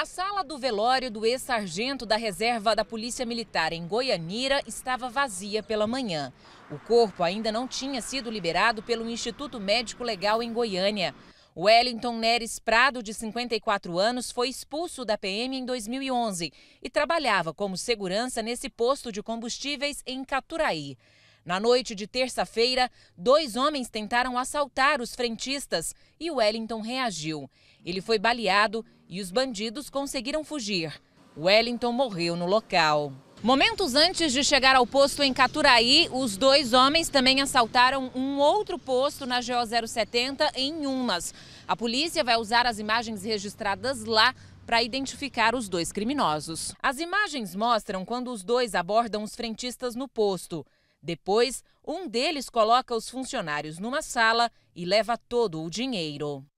A sala do velório do ex-sargento da reserva da Polícia Militar em Goianira estava vazia pela manhã. O corpo ainda não tinha sido liberado pelo Instituto Médico Legal em Goiânia. Wellington Neres Prado, de 54 anos, foi expulso da PM em 2011 e trabalhava como segurança nesse posto de combustíveis em Caturaí. Na noite de terça-feira, dois homens tentaram assaltar os frentistas e Wellington reagiu. Ele foi baleado e os bandidos conseguiram fugir. Wellington morreu no local. Momentos antes de chegar ao posto em Caturaí, os dois homens também assaltaram um outro posto na GO 070 em Umas. A polícia vai usar as imagens registradas lá para identificar os dois criminosos. As imagens mostram quando os dois abordam os frentistas no posto. Depois, um deles coloca os funcionários numa sala e leva todo o dinheiro.